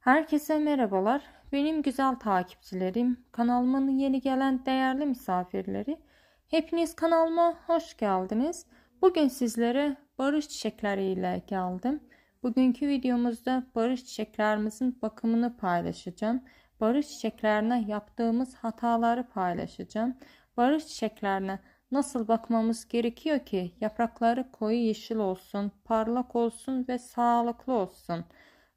Herkese merhabalar. Benim güzel takipçilerim, kanalımın yeni gelen değerli misafirleri. Hepiniz kanalıma hoş geldiniz. Bugün sizlere barış çiçekleri ile geldim. Bugünkü videomuzda barış çiçeklerimizin bakımını paylaşacağım. Barış çiçeklerine yaptığımız hataları paylaşacağım. Barış çiçeklerine nasıl bakmamız gerekiyor ki yaprakları koyu yeşil olsun, parlak olsun ve sağlıklı olsun.''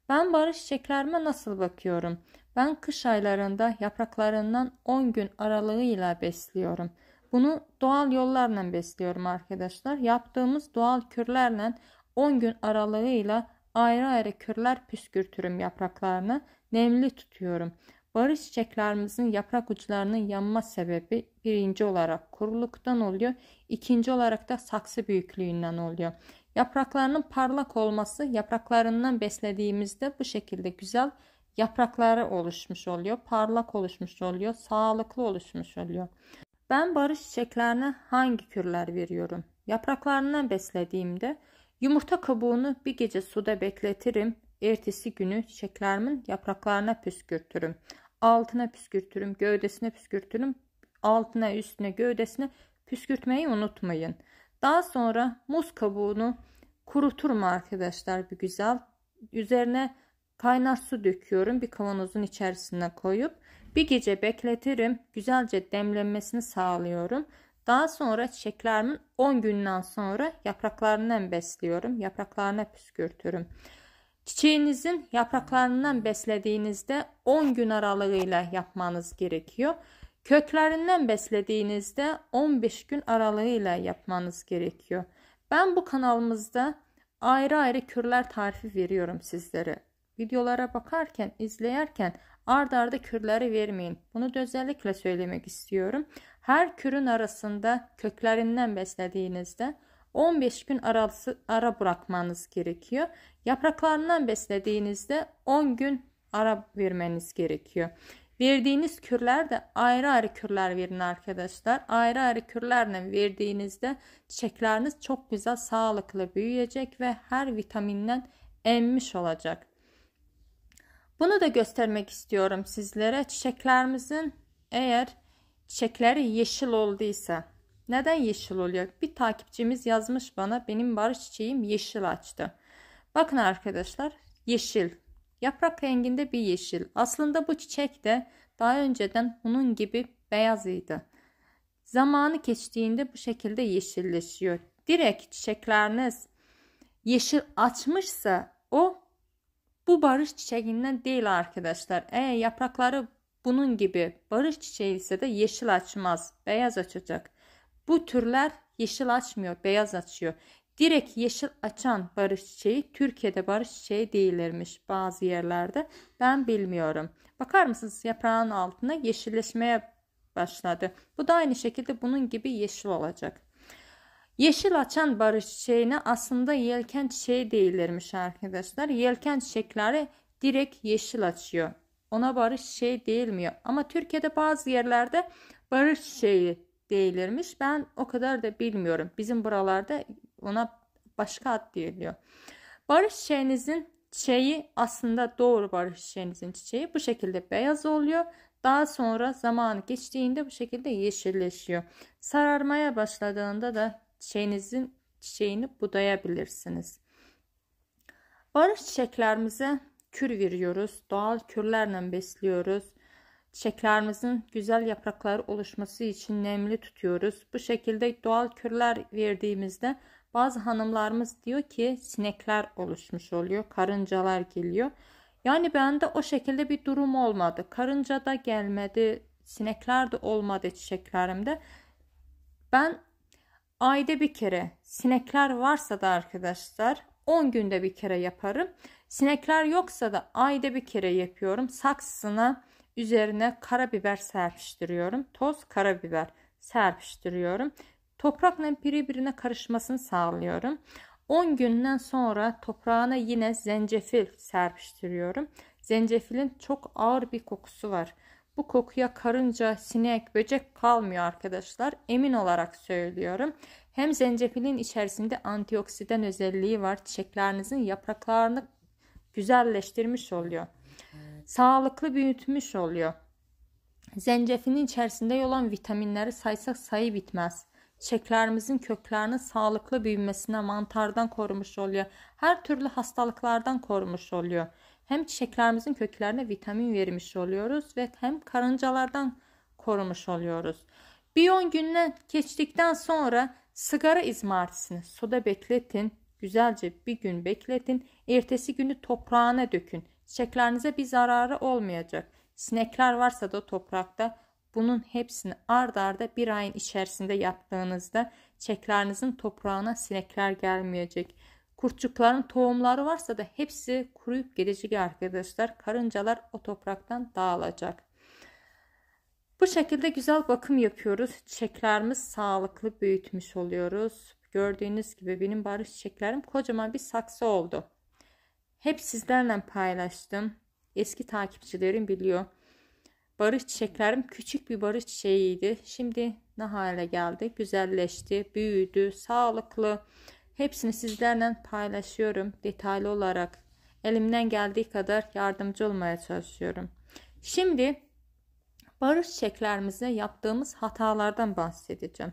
Ben barış çiçeklerime nasıl bakıyorum? Ben kış aylarında yapraklarından 10 gün aralığıyla besliyorum. Bunu doğal yollarla besliyorum arkadaşlar. Yaptığımız doğal kürlerle 10 gün aralığıyla ayrı ayrı kürler püskürtürüm yapraklarını. Nemli tutuyorum. Barış çiçeklerimizin yaprak uçlarının yanma sebebi birinci olarak kuruluktan oluyor. ikinci olarak da saksı büyüklüğünden oluyor. Yapraklarının parlak olması yapraklarından beslediğimizde bu şekilde güzel yaprakları oluşmuş oluyor. Parlak oluşmuş oluyor. Sağlıklı oluşmuş oluyor. Ben barış çiçeklerine hangi kürler veriyorum? Yapraklarından beslediğimde yumurta kabuğunu bir gece suda bekletirim. Ertesi günü çiçeklerimin yapraklarına püskürtürüm. Altına püskürtürüm, gövdesine püskürtürüm. Altına, üstüne, gövdesine püskürtmeyi unutmayın. Daha sonra muz kabuğunu kuruturum arkadaşlar bir güzel. Üzerine kaynar su döküyorum bir kavanozun içerisine koyup bir gece bekletirim. Güzelce demlenmesini sağlıyorum. Daha sonra çiçeklerimin 10 günden sonra yapraklarından besliyorum. Yapraklarına püskürtürüm. Çiçeğinizin yapraklarından beslediğinizde 10 gün aralığıyla yapmanız gerekiyor. Köklerinden beslediğinizde 15 gün aralığıyla yapmanız gerekiyor. Ben bu kanalımızda ayrı-ayrı kürler tarifi veriyorum sizlere. Videolara bakarken, izleyerken ard arda kürleri vermeyin. Bunu da özellikle söylemek istiyorum. Her kürün arasında köklerinden beslediğinizde 15 gün arası, ara bırakmanız gerekiyor. Yapraklarından beslediğinizde 10 gün ara vermeniz gerekiyor. Verdiğiniz de ayrı ayrı kürler verin arkadaşlar. Ayrı ayrı kürlerle verdiğinizde çiçekleriniz çok güzel sağlıklı büyüyecek ve her vitaminden emmiş olacak. Bunu da göstermek istiyorum sizlere. Çiçeklerimizin eğer çiçekleri yeşil olduysa neden yeşil oluyor? Bir takipçimiz yazmış bana benim barış çiçeğim yeşil açtı. Bakın arkadaşlar yeşil Yaprak renginde bir yeşil. Aslında bu çiçek de daha önceden bunun gibi beyazıydı. Zamanı geçtiğinde bu şekilde yeşilleşiyor. Direkt çiçekleriniz yeşil açmışsa o bu barış çiçeğinden değil arkadaşlar. Eğer yaprakları bunun gibi barış çiçeği ise de yeşil açmaz, beyaz açacak. Bu türler yeşil açmıyor, beyaz açıyor. Direkt yeşil açan barış çiçeği Türkiye'de barış çiçeği değillermiş bazı yerlerde. Ben bilmiyorum. Bakar mısınız yaprağın altına yeşilleşmeye başladı. Bu da aynı şekilde bunun gibi yeşil olacak. Yeşil açan barış çiçeğine aslında yelken çiçeği değillermiş arkadaşlar. Yelken çiçekleri direkt yeşil açıyor. Ona barış çiçeği değilmiyor. Ama Türkiye'de bazı yerlerde barış çiçeği deyilirmiş. Ben o kadar da bilmiyorum. Bizim buralarda ona başka ad deyiliyor. Barış çiçeğinizin çiçeği aslında doğru barış çiçeğinizin çiçeği bu şekilde beyaz oluyor. Daha sonra zamanı geçtiğinde bu şekilde yeşilleşiyor. Sararmaya başladığında da çiçeğinizin çiçeğini budayabilirsiniz. Barış çiçeklerimize kür veriyoruz. Doğal kürlerle besliyoruz çiçeklerimizin güzel yaprakları oluşması için nemli tutuyoruz. Bu şekilde doğal kürler verdiğimizde bazı hanımlarımız diyor ki sinekler oluşmuş oluyor, karıncalar geliyor. Yani bende o şekilde bir durum olmadı. Karınca da gelmedi, sinekler de olmadı çiçeklerimde. Ben ayda bir kere sinekler varsa da arkadaşlar 10 günde bir kere yaparım. Sinekler yoksa da ayda bir kere yapıyorum. Saksısına Üzerine karabiber serpiştiriyorum. Toz karabiber serpiştiriyorum. Toprakla birbirine karışmasını sağlıyorum. 10 günden sonra toprağına yine zencefil serpiştiriyorum. Zencefilin çok ağır bir kokusu var. Bu kokuya karınca, sinek, böcek kalmıyor arkadaşlar. Emin olarak söylüyorum. Hem zencefilin içerisinde antioksidan özelliği var. Çiçeklerinizin yapraklarını güzelleştirmiş oluyor sağlıklı büyütmüş oluyor. Zencefilin içerisinde olan vitaminleri saysak sayı bitmez. Çeklerimizin köklərinin sağlıklı büyümesine mantardan korumuş oluyor. Her türlü hastalıklardan korumuş oluyor. Hem çiçəklərimizin köklerine vitamin vermiş oluyoruz ve hem karıncalardan korumuş oluyoruz. Bir 10 gündən geçtikten sonra sigara izmarisini suda bekletin. Güzelce bir gün bekletin. Ertesi günü toprağına dökün. Çiçeklerinize bir zararı olmayacak. Sinekler varsa da toprakta bunun hepsini ard arda bir ayın içerisinde yaptığınızda çiçeklerinizin toprağına sinekler gelmeyecek. Kurtçukların tohumları varsa da hepsi kuruyup gidecek arkadaşlar. Karıncalar o topraktan dağılacak. Bu şekilde güzel bakım yapıyoruz. Çiçeklerimiz sağlıklı büyütmüş oluyoruz. Gördüğünüz gibi benim barış çiçeklerim kocaman bir saksı oldu. Hep sizlerle paylaştım. Eski takipçilerim biliyor. Barış çiçeklerim küçük bir barış çiçeğiydi. Şimdi ne hale geldi? Güzelleşti, büyüdü, sağlıklı. Hepsini sizlerle paylaşıyorum detaylı olarak. Elimden geldiği kadar yardımcı olmaya çalışıyorum. Şimdi barış çiçeklerimize yaptığımız hatalardan bahsedeceğim.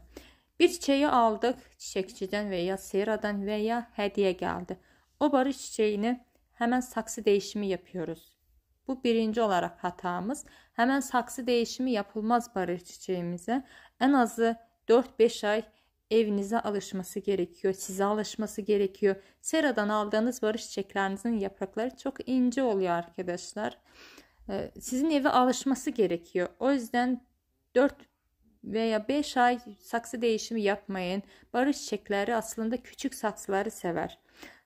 Bir çiçeği aldık çiçekçiden veya seradan veya hediye geldi. O barış çiçeğini hemen saksı değişimi yapıyoruz. Bu birinci olarak hatamız. Hemen saksı değişimi yapılmaz barış çiçeğimize. En azı 4-5 ay evinize alışması gerekiyor. Size alışması gerekiyor. Seradan aldığınız barış çiçeklerinizin yaprakları çok ince oluyor arkadaşlar. Ee, sizin eve alışması gerekiyor. O yüzden 4 veya 5 ay saksı değişimi yapmayın. Barış çiçekleri aslında küçük saksıları sever.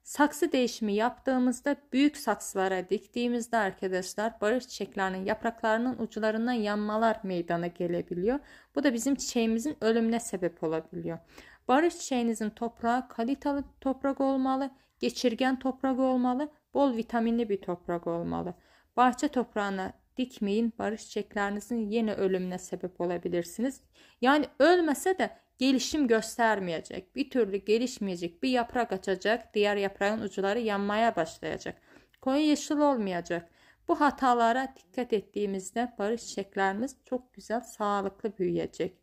Saksı değişimi yaptığımızda büyük saksılara diktiğimizde arkadaşlar barış çiçeklerinin yapraklarının uçlarından yanmalar meydana gelebiliyor. Bu da bizim çiçeğimizin ölümüne sebep olabiliyor. Barış çiçeğinizin toprağı kaliteli toprak olmalı, geçirgen toprak olmalı, bol vitaminli bir toprak olmalı. Bahçe toprağına dikmeyin barış çiçeklerinizin yeni ölümüne sebep olabilirsiniz. Yani ölmese de gelişim göstermeyecek, bir türlü gelişmeyecek, bir yaprak açacak, diğer yaprağın ucuları yanmaya başlayacak. Koyu yeşil olmayacak. Bu hatalara dikkat ettiğimizde barış çiçeklerimiz çok güzel, sağlıklı büyüyecek.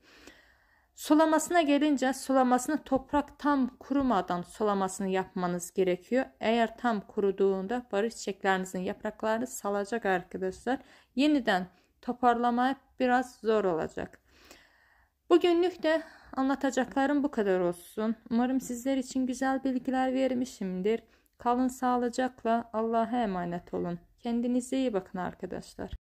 Sulamasına gelince sulamasını toprak tam kurumadan sulamasını yapmanız gerekiyor. Eğer tam kuruduğunda barış çiçeklerinizin yapraklarını salacak arkadaşlar. Yeniden toparlamaya biraz zor olacak. Bugünlük de anlatacaklarım bu kadar olsun. Umarım sizler için güzel bilgiler vermişimdir. Kalın sağlıcakla Allah'a emanet olun. Kendinize iyi bakın arkadaşlar.